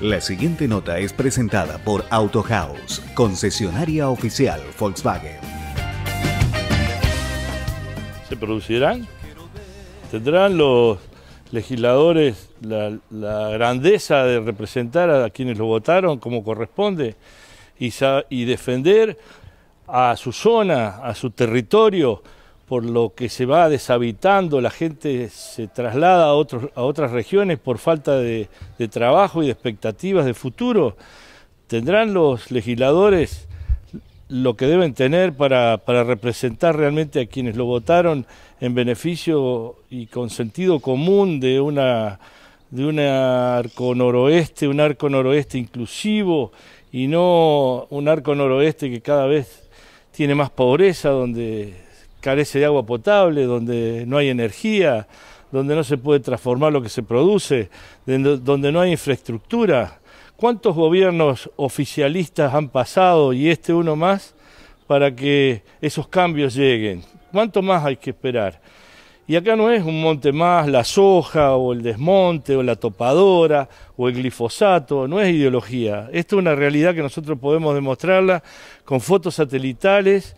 La siguiente nota es presentada por Autohaus, concesionaria oficial Volkswagen. ¿Se producirán? ¿Tendrán los legisladores la, grandeza de representar a quienes lo votaron como corresponde y defender a su zona, a su territorio? por lo que se va deshabitando, la gente se traslada a, otros, a otras regiones por falta de, trabajo y de expectativas de futuro. ¿Tendrán los legisladores lo que deben tener para, para, representar realmente a quienes lo votaron en beneficio y con sentido común de una de un arco noroeste, un arco noroeste inclusivo y no un arco noroeste que cada vez tiene más pobreza, donde carece de agua potable, donde no hay energía, donde no se puede transformar lo que se produce, donde no hay infraestructura. ¿Cuántos gobiernos oficialistas han pasado y este uno más para que esos cambios lleguen? ¿Cuánto más hay que esperar? Y acá no es un monte más, la soja o el desmonte o la topadora o el glifosato, no es ideología. Esto es una realidad que nosotros podemos demostrarla con fotos satelitales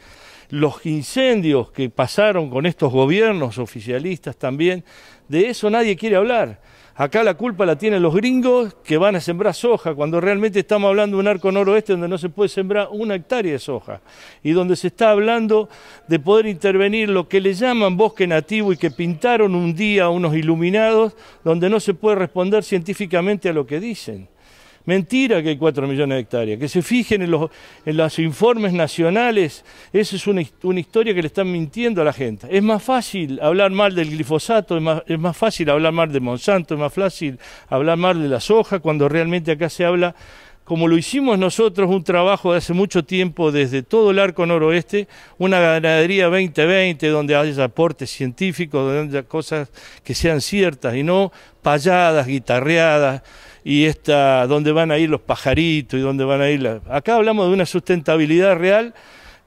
los incendios que pasaron con estos gobiernos oficialistas también, de eso nadie quiere hablar. Acá la culpa la tienen los gringos que van a sembrar soja, cuando realmente estamos hablando de un arco noroeste donde no se puede sembrar una hectárea de soja y donde se está hablando de poder intervenir lo que le llaman bosque nativo y que pintaron un día unos iluminados, donde no se puede responder científicamente a lo que dicen. Mentira que hay 4 millones de hectáreas. Que se fijen en los, en los informes nacionales, esa es una, historia que le están mintiendo a la gente. Es más fácil hablar mal del glifosato, es más, es más fácil hablar mal de Monsanto, es más fácil hablar mal de la soja, cuando realmente acá se habla como lo hicimos nosotros, un trabajo de hace mucho tiempo desde todo el arco noroeste, una ganadería 2020 donde haya aportes científicos, donde haya cosas que sean ciertas y no payadas, guitarreadas y esta, dónde van a ir los pajaritos y dónde van a ir... La... Acá hablamos de una sustentabilidad real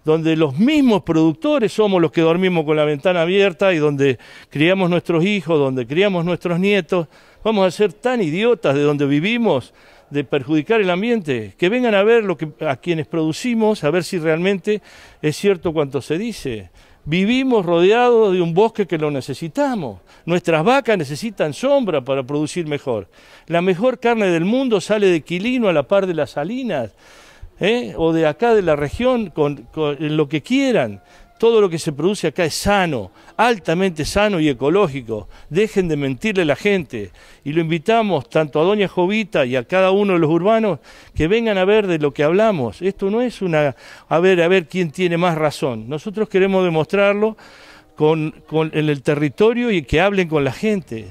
donde los mismos productores somos los que dormimos con la ventana abierta y donde criamos nuestros hijos, donde criamos nuestros nietos. Vamos a ser tan idiotas de donde vivimos, de perjudicar el ambiente, que vengan a ver lo que, a quienes producimos, a ver si realmente es cierto cuanto se dice. Vivimos rodeados de un bosque que lo necesitamos. Nuestras vacas necesitan sombra para producir mejor. La mejor carne del mundo sale de Quilino a la par de las salinas, ¿eh? o de acá de la región, con lo que quieran. Todo lo que se produce acá es sano, altamente sano y ecológico. Dejen de mentirle a la gente. Y lo invitamos tanto a Doña Jovita y a cada uno de los urbanos que vengan a ver de lo que hablamos. Esto no es una, a ver, a ver quién tiene más razón. Nosotros queremos demostrarlo con en el territorio y que hablen con la gente.